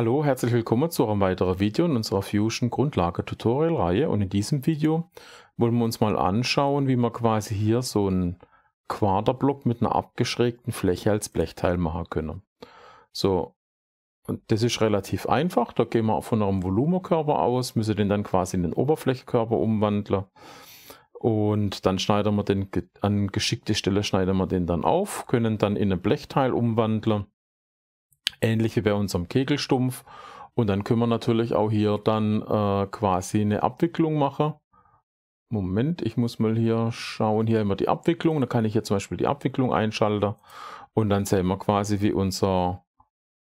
Hallo, herzlich willkommen zu einem weiteren Video in unserer Fusion Grundlage Tutorial Reihe und in diesem Video wollen wir uns mal anschauen, wie man quasi hier so einen Quaderblock mit einer abgeschrägten Fläche als Blechteil machen können. So, und das ist relativ einfach, da gehen wir von einem Volumenkörper aus, müssen den dann quasi in den Oberflächenkörper umwandeln und dann schneiden wir den an geschickte Stelle schneiden wir den dann auf, können dann in ein Blechteil umwandeln Ähnlich wie bei unserem Kegelstumpf. Und dann können wir natürlich auch hier dann äh, quasi eine Abwicklung machen. Moment, ich muss mal hier schauen, hier immer die Abwicklung. Da kann ich hier zum Beispiel die Abwicklung einschalten. Und dann sehen wir quasi, wie unser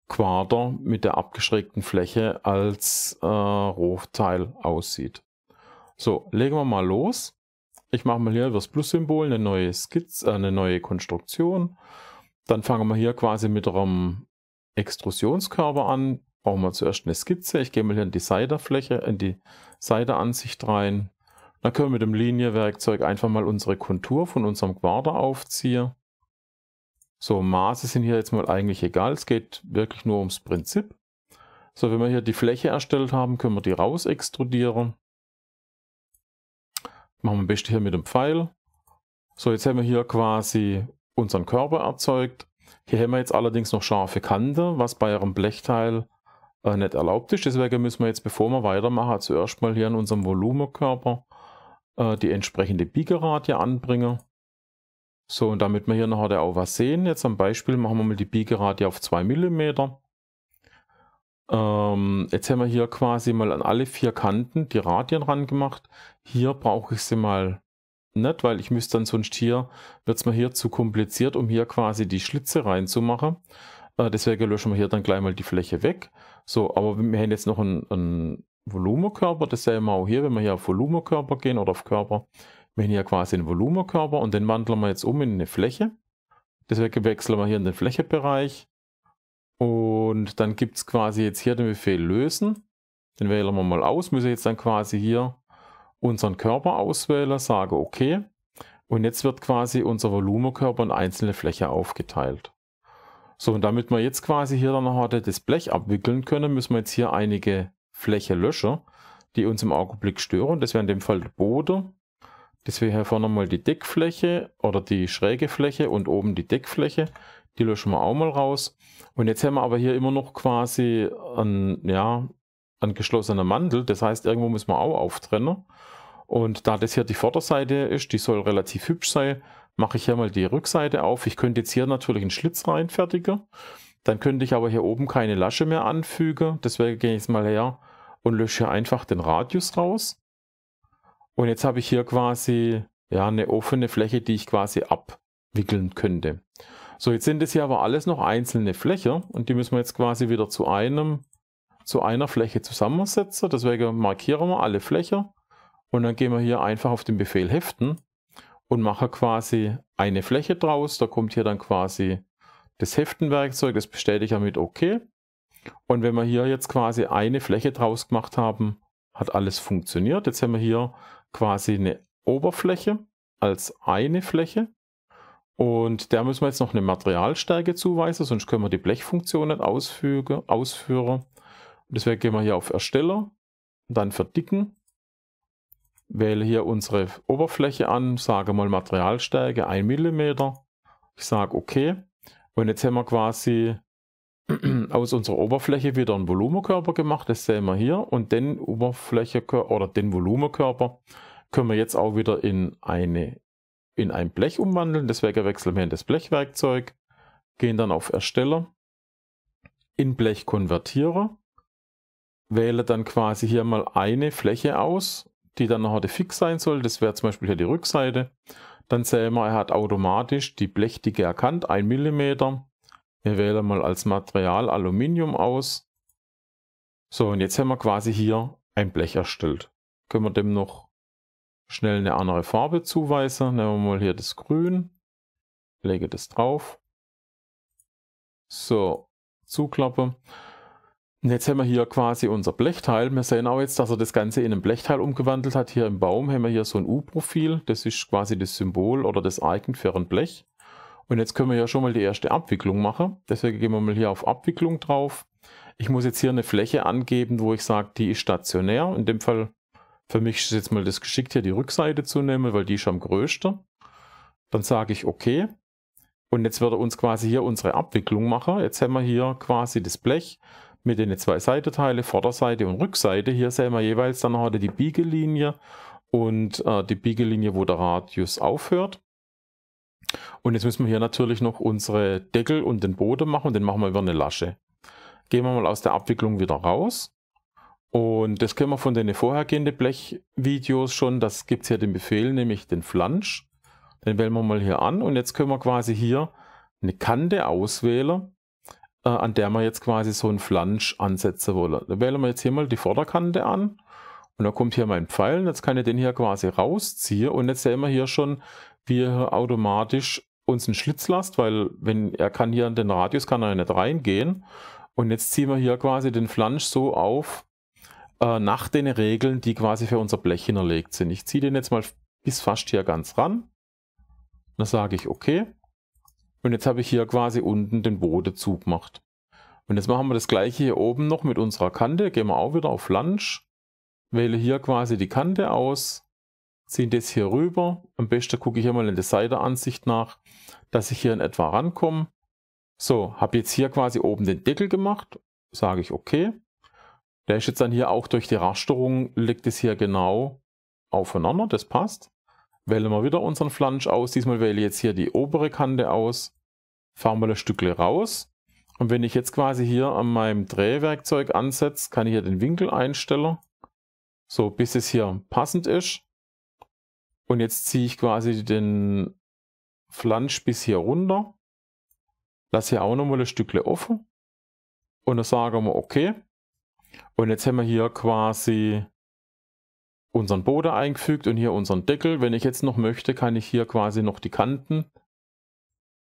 Quader mit der abgeschrägten Fläche als äh, Rohteil aussieht. So, legen wir mal los. Ich mache mal hier über das Plus-Symbol eine neue Skizze, äh, eine neue Konstruktion. Dann fangen wir hier quasi mit einem Extrusionskörper an. Brauchen wir zuerst eine Skizze. Ich gehe mal hier in die Seiterfläche, in die Seiteansicht rein. Dann können wir mit dem Liniewerkzeug einfach mal unsere Kontur von unserem Quader aufziehen. So, Maße sind hier jetzt mal eigentlich egal. Es geht wirklich nur ums Prinzip. So, wenn wir hier die Fläche erstellt haben, können wir die raus extrudieren. Machen wir am besten hier mit dem Pfeil. So, jetzt haben wir hier quasi unseren Körper erzeugt. Hier haben wir jetzt allerdings noch scharfe Kante, was bei einem Blechteil äh, nicht erlaubt ist. Deswegen müssen wir jetzt, bevor wir weitermachen, zuerst mal hier an unserem Volumenkörper äh, die entsprechende Biegeradie anbringen. So, und damit wir hier nachher auch was sehen, jetzt am Beispiel machen wir mal die Biegeradie auf 2 mm. Ähm, jetzt haben wir hier quasi mal an alle vier Kanten die Radien ran gemacht. Hier brauche ich sie mal nicht, weil ich müsste dann sonst hier, wird es mir hier zu kompliziert, um hier quasi die Schlitze reinzumachen. Äh, deswegen löschen wir hier dann gleich mal die Fläche weg. So, aber wir haben jetzt noch einen, einen Volumenkörper, das sehen wir auch hier, wenn wir hier auf Volumenkörper gehen oder auf Körper, wir haben hier quasi einen Volumenkörper und den wandeln wir jetzt um in eine Fläche. Deswegen wechseln wir hier in den Flächebereich und dann gibt es quasi jetzt hier den Befehl lösen. Den wählen wir mal aus, müssen jetzt dann quasi hier unseren Körper auswähle, sage OK und jetzt wird quasi unser Volumenkörper in einzelne Fläche aufgeteilt. So, und damit wir jetzt quasi hier dann noch heute das Blech abwickeln können, müssen wir jetzt hier einige Fläche löschen, die uns im Augenblick stören. Das wäre in dem Fall der Boden. Das wäre hier vorne mal die Deckfläche oder die schräge Fläche und oben die Deckfläche. Die löschen wir auch mal raus. Und jetzt haben wir aber hier immer noch quasi ein, ja, geschlossener Mandel. Das heißt, irgendwo müssen wir auch auftrennen. Und da das hier die Vorderseite ist, die soll relativ hübsch sein, mache ich hier mal die Rückseite auf. Ich könnte jetzt hier natürlich einen Schlitz reinfertigen. Dann könnte ich aber hier oben keine Lasche mehr anfügen. Deswegen gehe ich jetzt mal her und lösche hier einfach den Radius raus. Und jetzt habe ich hier quasi ja, eine offene Fläche, die ich quasi abwickeln könnte. So, jetzt sind es hier aber alles noch einzelne Fläche und die müssen wir jetzt quasi wieder zu einem zu einer Fläche zusammensetzen. Deswegen markieren wir alle Fläche und dann gehen wir hier einfach auf den Befehl heften und machen quasi eine Fläche draus. Da kommt hier dann quasi das Heftenwerkzeug, das bestätige ich mit OK. Und wenn wir hier jetzt quasi eine Fläche draus gemacht haben, hat alles funktioniert. Jetzt haben wir hier quasi eine Oberfläche als eine Fläche. Und der müssen wir jetzt noch eine Materialstärke zuweisen, sonst können wir die Blechfunktion nicht ausfügen, ausführen deswegen gehen wir hier auf Ersteller, dann verdicken, wähle hier unsere Oberfläche an, sage mal Materialstärke 1 mm. Ich sage OK. Und jetzt haben wir quasi aus unserer Oberfläche wieder einen Volumenkörper gemacht. Das sehen wir hier. Und den Oberfläche oder den Volumenkörper können wir jetzt auch wieder in, eine, in ein Blech umwandeln. Deswegen wechseln wir in das Blechwerkzeug, gehen dann auf Ersteller, in Blech konvertiere wähle dann quasi hier mal eine Fläche aus, die dann nachher fix sein soll. Das wäre zum Beispiel hier die Rückseite. Dann sehen wir, er hat automatisch die Blechdicke erkannt, 1 mm. Wir wählen mal als Material Aluminium aus. So, und jetzt haben wir quasi hier ein Blech erstellt. Können wir dem noch schnell eine andere Farbe zuweisen. Nehmen wir mal hier das Grün. Lege das drauf. So, zuklappen. Und jetzt haben wir hier quasi unser Blechteil. Wir sehen auch jetzt, dass er das Ganze in ein Blechteil umgewandelt hat. Hier im Baum haben wir hier so ein U-Profil. Das ist quasi das Symbol oder das Icon für ein Blech. Und jetzt können wir ja schon mal die erste Abwicklung machen. Deswegen gehen wir mal hier auf Abwicklung drauf. Ich muss jetzt hier eine Fläche angeben, wo ich sage, die ist stationär. In dem Fall für mich ist jetzt mal das geschickt, hier die Rückseite zu nehmen, weil die ist am größten. Dann sage ich OK. Und jetzt wird er uns quasi hier unsere Abwicklung machen. Jetzt haben wir hier quasi das Blech mit den zwei Seitenteile, Vorderseite und Rückseite. Hier sehen wir jeweils dann heute die Biegellinie und äh, die Biegellinie, wo der Radius aufhört. Und jetzt müssen wir hier natürlich noch unsere Deckel und den Boden machen den machen wir über eine Lasche. Gehen wir mal aus der Abwicklung wieder raus. Und das können wir von den vorhergehenden Blechvideos schon. Das gibt es hier den Befehl, nämlich den Flansch. Den wählen wir mal hier an und jetzt können wir quasi hier eine Kante auswählen äh, an der man jetzt quasi so einen Flansch ansetzen wollen. Da wählen wir jetzt hier mal die Vorderkante an und dann kommt hier mein Pfeil und jetzt kann ich den hier quasi rausziehen und jetzt sehen wir hier schon, wie er automatisch uns einen Schlitz lasst, weil wenn er kann hier in den Radius kann er nicht reingehen und jetzt ziehen wir hier quasi den Flansch so auf, äh, nach den Regeln, die quasi für unser Blech hinterlegt sind. Ich ziehe den jetzt mal bis fast hier ganz ran. Dann sage ich okay. Und jetzt habe ich hier quasi unten den Boden zugemacht. Und jetzt machen wir das gleiche hier oben noch mit unserer Kante. Gehen wir auch wieder auf Lunch. Wähle hier quasi die Kante aus. Ziehe das hier rüber. Am besten gucke ich hier mal in der Seiteansicht nach, dass ich hier in etwa rankomme. So, habe jetzt hier quasi oben den Deckel gemacht. Sage ich okay. Der ist jetzt dann hier auch durch die Rasterung, liegt es hier genau aufeinander. Das passt. Wählen wir wieder unseren Flansch aus. Diesmal wähle ich jetzt hier die obere Kante aus. Fahren wir ein Stückle raus. Und wenn ich jetzt quasi hier an meinem Drehwerkzeug ansetze, kann ich hier den Winkel einstellen. So, bis es hier passend ist. Und jetzt ziehe ich quasi den Flansch bis hier runter. Lasse hier auch nochmal ein Stückle offen. Und dann sagen wir okay. Und jetzt haben wir hier quasi unseren Boden eingefügt und hier unseren Deckel. Wenn ich jetzt noch möchte, kann ich hier quasi noch die Kanten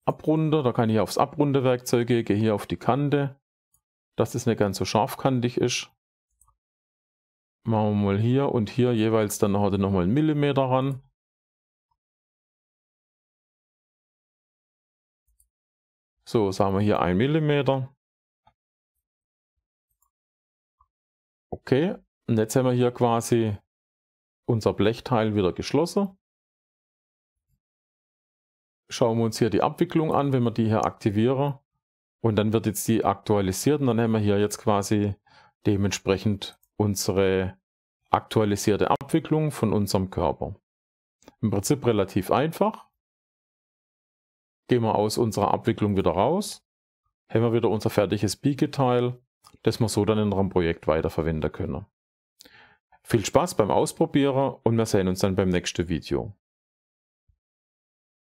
abrunden. Da kann ich aufs Abrunde-Werkzeug gehen, gehe hier auf die Kante, dass es nicht ganz so scharfkantig ist. Machen wir mal hier und hier jeweils dann heute nochmal einen Millimeter ran. So, sagen wir hier 1 Millimeter. Okay, und jetzt haben wir hier quasi unser Blechteil wieder geschlossen. Schauen wir uns hier die Abwicklung an, wenn wir die hier aktivieren. Und dann wird jetzt die aktualisiert und dann haben wir hier jetzt quasi dementsprechend unsere aktualisierte Abwicklung von unserem Körper. Im Prinzip relativ einfach. Gehen wir aus unserer Abwicklung wieder raus, haben wir wieder unser fertiges Biege-Teil, das wir so dann in unserem Projekt weiterverwenden können. Viel Spaß beim Ausprobieren und wir sehen uns dann beim nächsten Video.